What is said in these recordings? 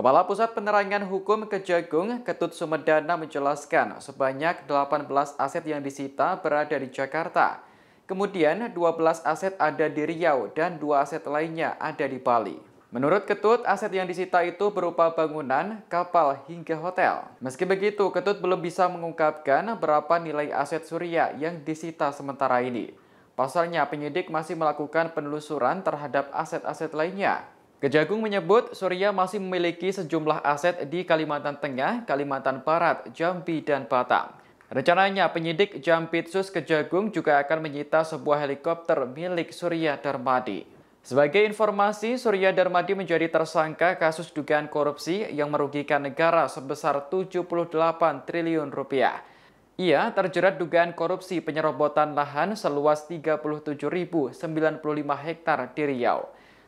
Kepala Pusat Penerangan Hukum Kejagung, Ketut Sumedana menjelaskan sebanyak 18 aset yang disita berada di Jakarta. Kemudian 12 aset ada di Riau dan dua aset lainnya ada di Bali. Menurut Ketut, aset yang disita itu berupa bangunan, kapal, hingga hotel. Meski begitu, Ketut belum bisa mengungkapkan berapa nilai aset Surya yang disita sementara ini. Pasalnya, penyidik masih melakukan penelusuran terhadap aset-aset lainnya. Kejagung menyebut Surya masih memiliki sejumlah aset di Kalimantan Tengah, Kalimantan Barat, Jambi, dan Batam. Rencananya penyidik Jampitsus Kejagung juga akan menyita sebuah helikopter milik Surya Darmadi. Sebagai informasi, Surya Darmadi menjadi tersangka kasus dugaan korupsi yang merugikan negara sebesar 78 triliun rupiah. Ia terjerat dugaan korupsi penyerobotan lahan seluas 37.095 hektar di Riau.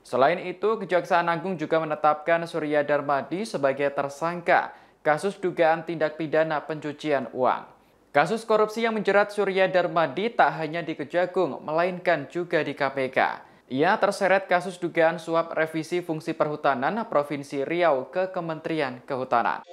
Selain itu, Kejaksaan Agung juga menetapkan Surya Darmadi sebagai tersangka kasus dugaan tindak pidana pencucian uang. Kasus korupsi yang menjerat Surya Darmadi tak hanya di Kejagung, melainkan juga di KPK. Ia terseret kasus dugaan suap revisi fungsi perhutanan Provinsi Riau ke Kementerian Kehutanan.